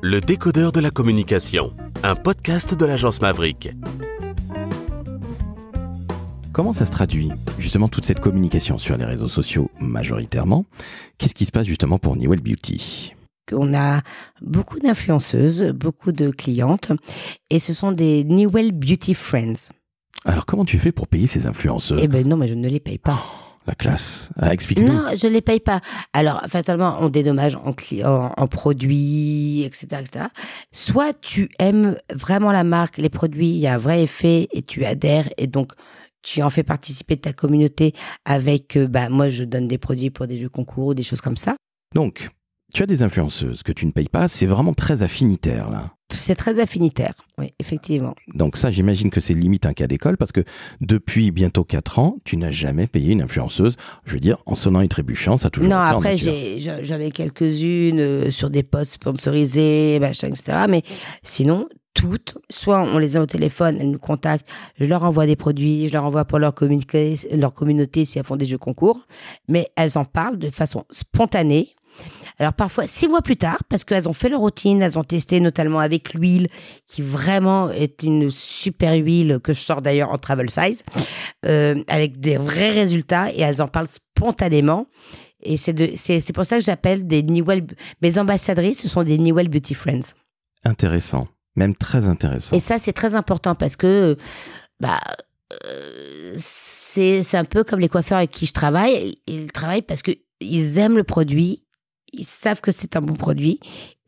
Le décodeur de la communication, un podcast de l'agence Maverick. Comment ça se traduit justement toute cette communication sur les réseaux sociaux majoritairement Qu'est-ce qui se passe justement pour Newell Beauty on a beaucoup d'influenceuses, beaucoup de clientes, et ce sont des Newell Beauty Friends. Alors comment tu fais pour payer ces influenceuses Eh ben non, mais je ne les paye pas. Oh la classe. à expliquer Non, je ne les paye pas. Alors, fatalement, on dédommage en, en produits, etc., etc. Soit tu aimes vraiment la marque, les produits, il y a un vrai effet et tu adhères et donc tu en fais participer ta communauté avec, euh, bah, moi je donne des produits pour des jeux concours, des choses comme ça. Donc, tu as des influenceuses que tu ne payes pas, c'est vraiment très affinitaire là. C'est très affinitaire, oui, effectivement. Donc ça, j'imagine que c'est limite un cas d'école parce que depuis bientôt quatre ans, tu n'as jamais payé une influenceuse, je veux dire, en sonnant et trébuchant, ça a toujours Non, après, j'en ai, quelques-unes euh, sur des posts sponsorisés, etc. Mais sinon, toutes, soit on les a au téléphone, elles nous contactent, je leur envoie des produits, je leur envoie pour leur, leur communauté si elles font des jeux concours, mais elles en parlent de façon spontanée, alors parfois, six mois plus tard, parce qu'elles ont fait leur routine, elles ont testé notamment avec l'huile, qui vraiment est une super huile que je sors d'ailleurs en travel size, euh, avec des vrais résultats, et elles en parlent spontanément. Et c'est pour ça que j'appelle des Newell, mes ambassadrices, ce sont des Newell Beauty Friends. Intéressant, même très intéressant. Et ça, c'est très important parce que, bah, euh, c'est un peu comme les coiffeurs avec qui je travaille. Ils travaillent parce qu'ils aiment le produit, ils savent que c'est un bon produit.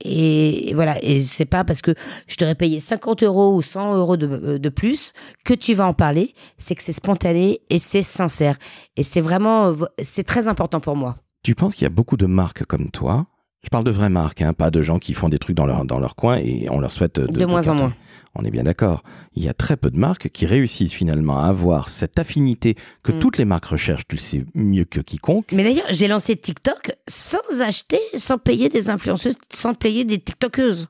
Et, voilà, et c'est pas parce que je t'aurais payé 50 euros ou 100 euros de, euh, de plus que tu vas en parler. C'est que c'est spontané et c'est sincère. Et c'est vraiment, euh, c'est très important pour moi. Tu penses qu'il y a beaucoup de marques comme toi je parle de vraies marques, hein, pas de gens qui font des trucs dans leur, dans leur coin et on leur souhaite euh, de, moins en moins. On est bien d'accord. Il y a très peu de marques qui réussissent finalement à avoir cette affinité que mm. toutes les marques recherchent, tu le sais mieux que quiconque. Mais d'ailleurs, j'ai lancé TikTok sans acheter, sans payer des influenceuses, sans payer des TikTokeuses.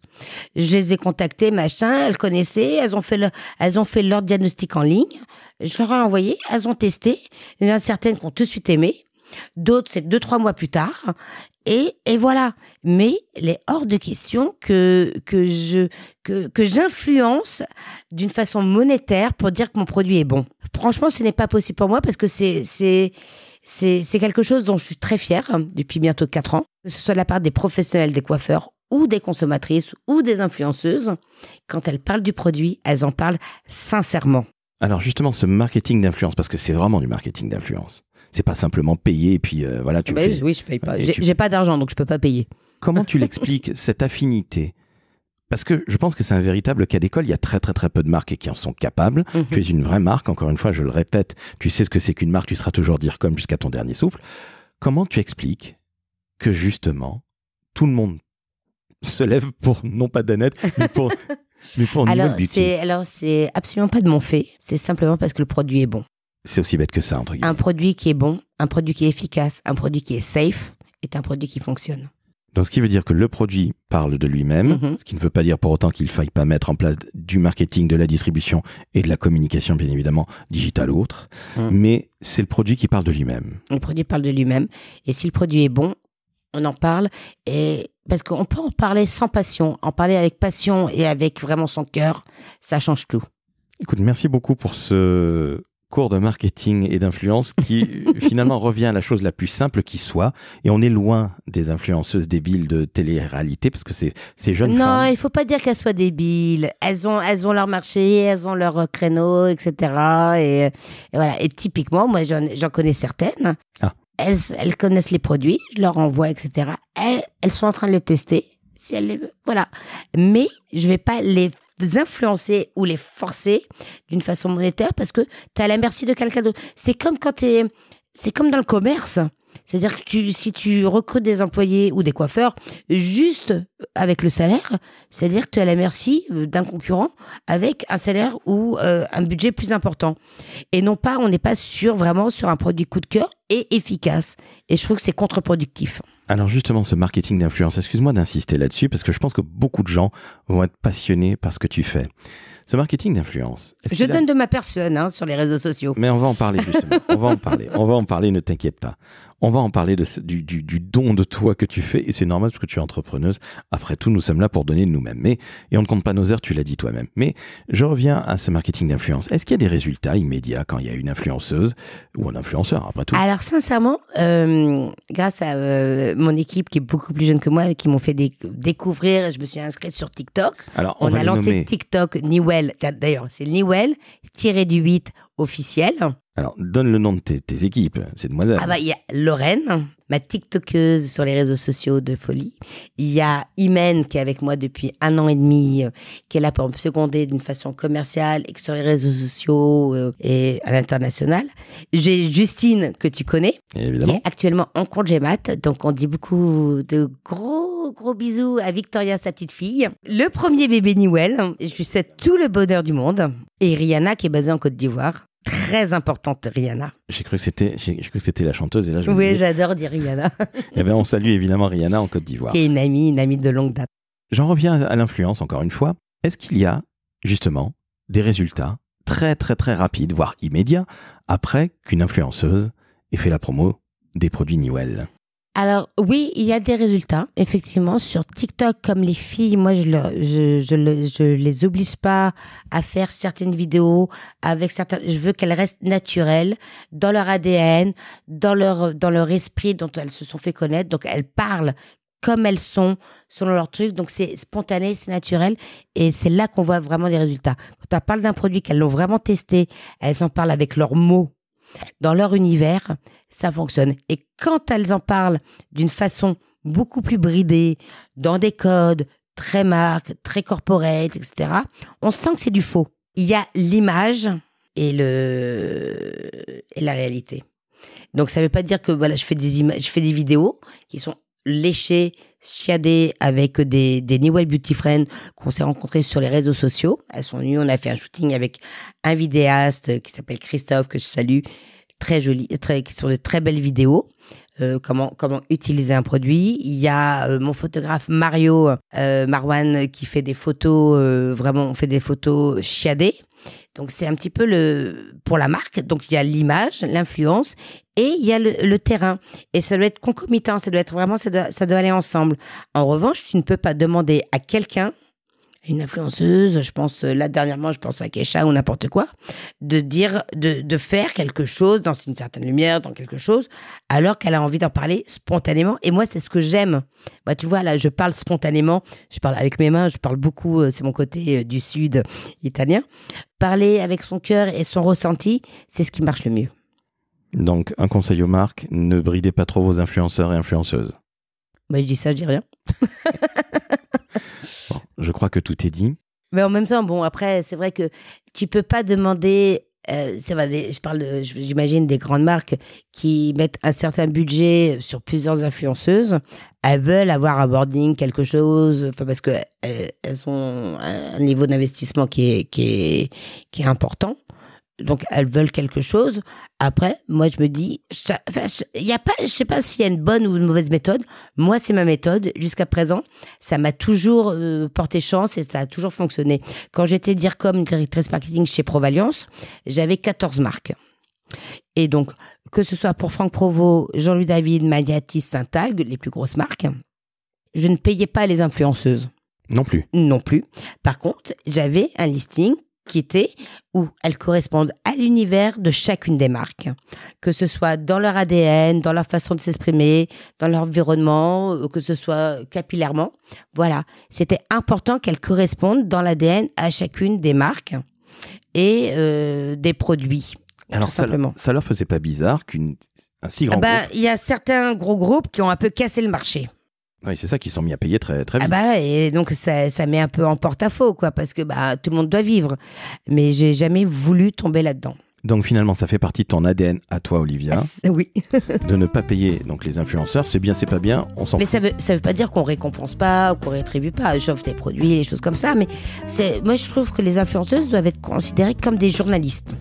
Je les ai contactées, machin, elles connaissaient, elles ont fait, le, elles ont fait leur diagnostic en ligne. Je leur ai envoyé, elles ont testé. Il y en a certaines qui ont tout de suite aimé. D'autres, c'est deux, trois mois plus tard. Et, voilà. Mais il est hors de question que, que je que, j'influence d'une façon monétaire pour dire que mon produit est bon. Franchement, ce n'est pas possible pour moi parce que c'est c'est c'est quelque chose dont je suis très fière depuis bientôt 4 ans, que ce soit de la part des professionnels des coiffeurs ou des consommatrices ou des influenceuses. Quand elles parlent du produit, elles en parlent sincèrement. Alors justement, ce marketing d'influence, parce que c'est vraiment du marketing d'influence, c'est pas simplement payer et puis euh, voilà, tu ah bah Oui, je paye pas. J'ai pas d'argent, donc je peux pas payer. Comment tu l'expliques, cette affinité parce que je pense que c'est un véritable cas d'école. Il y a très très très peu de marques qui en sont capables. Mhm. Tu es une vraie marque, encore une fois, je le répète, tu sais ce que c'est qu'une marque, tu seras toujours dire comme jusqu'à ton dernier souffle. Comment tu expliques que justement, tout le monde se lève pour, non pas Danette, mais pour, mais pour alors, c'est, alors, c'est absolument pas de mon fait. C'est simplement parce que le produit est bon. C'est aussi bête que ça, entre guillemets. Un produit qui est bon, un produit qui est efficace, un produit qui est safe est un produit qui fonctionne. Donc, ce qui veut dire que le produit parle de lui-même, mhm. ce qui ne veut pas dire pour autant qu'il faille pas mettre en place du marketing, de la distribution et de la communication, bien évidemment, digitale ou autre. Mhm. Mais c'est le produit qui parle de lui-même. Le produit parle de lui-même. Et si le produit est bon, on en parle. Et parce qu'on peut en parler sans passion, en parler avec passion et avec vraiment son cœur, ça change tout. Écoute, merci beaucoup pour ce cours de marketing et d'influence qui finalement revient à la chose la plus simple qui soit. Et on est loin des influenceuses débiles de télé-réalité parce que c'est ces jeunes non, femmes. Non, il faut pas dire qu'elles soient débiles. Elles ont, elles ont leur marché, elles ont leur euh, créneau, etc. Et, voilà. Et typiquement, moi, j'en connais certaines. Ah. Elles, connaissent les produits, je leur envoie, etc. Elles, elles sont en train de les tester si elle les... voilà. Mais je vais pas les influencer ou les forcer d'une façon monétaire parce que tu as la merci de quelqu'un d'autre. C'est comme quand c'est comme dans le commerce. C'est-à-dire que si tu recrutes des employés ou des coiffeurs juste avec le salaire, c'est-à-dire que tu es à la merci euh, d'un concurrent avec un salaire ou euh, un budget plus important. Et non pas, on n'est pas sûr vraiment sur un produit coup de cœur et efficace. Et je trouve que c'est contre-productif. Alors justement, ce marketing d'influence, excuse-moi d'insister là-dessus, parce que je pense que beaucoup de gens vont être passionnés par ce que tu fais. Ce marketing d'influence. Je donne de ma personne hein, sur les réseaux sociaux. Mais on va en parler justement. on va en parler. On va en parler, ne t'inquiète pas. On va en parler du, don de toi que tu fais, et c'est normal parce que tu es entrepreneuse. Après tout, nous sommes là pour donner de nous-mêmes. Mais, et on ne compte pas nos heures, tu l'as dit toi-même. Mais je reviens à ce marketing d'influence. Est-ce qu'il y a des résultats immédiats quand il y a une influenceuse ou un influenceur, après tout Alors, sincèrement, euh, grâce à euh, mon équipe qui est beaucoup plus jeune que moi, qui m'ont fait découvrir, je me suis inscrite sur TikTok. Alors, on, a lancé TikTok Newell. D'ailleurs, c'est Newell-du-8 officiel donne le nom de tes, équipes, ces demoiselles. Ah bah, il y a Lorraine, ma TikTokeuse sur les réseaux sociaux de folie. Il y a Imen, qui est avec moi depuis un an et demi, euh, qui est là pour me seconder d'une façon commerciale et que sur les réseaux sociaux euh, et à l'international. J'ai Justine, que tu connais, qui est actuellement en congé mat. Donc, on dit beaucoup de gros, gros bisous à Victoria, sa petite fille. Le premier bébé Newell. je lui souhaite tout le bonheur du monde. Et Rihanna, qui est basée en Côte d'Ivoire très importante Rihanna. J'ai cru que c'était, que c'était la chanteuse et là je Oui, j'adore dire Rihanna. eh bien, on salue évidemment Rihanna en Côte d'Ivoire. Qui est une amie, une amie de longue date. J'en reviens à l'influence encore une fois. Est-ce qu'il y a justement des résultats très très très rapides, voire immédiats, après qu'une influenceuse ait fait la promo des produits Newell alors oui, il y a des résultats, effectivement, sur TikTok, comme les filles, moi je, les oblige pas à faire certaines vidéos avec certains. Je veux qu'elles restent naturelles dans leur ADN, dans leur dans leur esprit dont elles se sont fait connaître. Donc elles parlent comme elles sont selon leur truc. Donc c'est spontané, c'est naturel et c'est là qu'on voit vraiment des résultats. Quand on parle d'un produit qu'elles l'ont vraiment testé, elles en parlent avec leurs mots dans leur univers, ça fonctionne. Et quand elles en parlent d'une façon beaucoup plus bridée, dans des codes très marques, très corporate, etc., on sent que c'est du faux. Il y a l'image et, le... et la réalité. Donc ça ne veut pas dire que voilà, je fais des je fais des vidéos qui sont Lécher, chiadé avec des, des Newell Beauty Friends qu'on s'est rencontrés sur les réseaux sociaux. Elles sont venues, on a fait un shooting avec un vidéaste qui s'appelle Christophe, que je salue, très joli, très, sur de très belles vidéos. Euh, comment, comment utiliser un produit. Il y a euh, mon photographe Mario euh, Marwan qui fait des photos, euh, vraiment, on fait des photos chiadées. Donc c'est un petit peu le pour la marque. Donc il y a l'image, l'influence et il y a le, terrain. Et ça doit être concomitant, ça doit être vraiment, ça doit aller ensemble. En revanche, tu ne peux pas demander à quelqu'un une influenceuse, je pense, euh, là dernièrement, je pense à Kesha ou n'importe quoi, de dire, de, faire quelque chose dans une certaine lumière, dans quelque chose, alors qu'elle a envie d'en parler spontanément. Et moi, c'est ce que j'aime. Bah, tu vois, là, je parle spontanément, je parle avec mes mains, je parle beaucoup, euh, c'est mon côté euh, du sud italien. Parler avec son cœur et son ressenti, c'est ce qui marche le mieux. Donc, un conseil aux marques, ne bridez pas trop vos influenceurs et influenceuses. Mais bah, je dis ça, je dis rien. je crois que tout est dit. Mais en même temps, bon, après, c'est vrai que tu peux pas demander. Euh, ça va, je parle, j'imagine, des grandes marques qui mettent un certain budget sur plusieurs influenceuses. Elles veulent avoir un boarding, quelque chose, parce que euh, elles ont un niveau d'investissement qui qui, est, qui est important. Donc elles veulent quelque chose. Après, moi je me dis, je, ne a pas, je sais pas s'il y a une bonne ou une mauvaise méthode. Moi c'est ma méthode jusqu'à présent. Ça m'a toujours euh, porté chance et ça a toujours fonctionné. Quand j'étais dire directrice marketing chez Provaliance, j'avais 14 marques. Et donc que ce soit pour Franck Provo, Jean-Louis David, Magnatis, saint les plus grosses marques, je ne payais pas les influenceuses. Non plus. Non plus. Par contre, j'avais un listing étaient, où elles correspondent à l'univers de chacune des marques, que ce soit dans leur ADN, dans leur façon de s'exprimer, dans leur environnement, euh, que ce soit capillairement. Voilà, c'était important qu'elles correspondent dans l'ADN à chacune des marques et euh, des produits. Alors ça, simplement. ça leur faisait pas bizarre qu'une si grand ah bah, Il y a certains gros groupes qui ont un peu cassé le marché. Oui, c'est ça qu'ils sont mis à payer très, très ah vite. Bah et donc ça, ça met un peu en porte-à-faux, quoi, parce que bah, tout le monde doit vivre. Mais j'ai jamais voulu tomber là-dedans. Donc finalement, ça fait partie de ton ADN à toi, Olivia. Ah, oui. de ne pas payer donc les influenceurs, c'est bien, c'est pas bien, on s'en. Mais ça veut ça veut pas dire qu'on récompense pas ou qu'on rétribue pas, j'offre des produits, et des choses comme ça. Mais c'est moi, je trouve que les influenceuses doivent être considérées comme des journalistes.